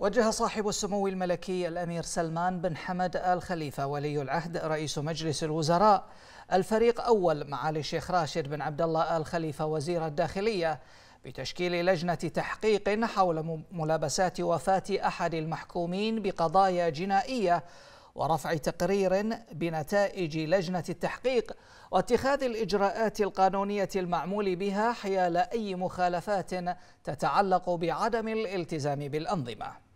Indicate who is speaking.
Speaker 1: وجه صاحب السمو الملكي الأمير سلمان بن حمد آل خليفة ولي العهد رئيس مجلس الوزراء الفريق أول معالي الشيخ راشد بن عبد الله آل خليفة وزير الداخلية بتشكيل لجنة تحقيق حول ملابسات وفاة أحد المحكومين بقضايا جنائية ورفع تقرير بنتائج لجنة التحقيق واتخاذ الإجراءات القانونية المعمول بها حيال أي مخالفات تتعلق بعدم الالتزام بالأنظمة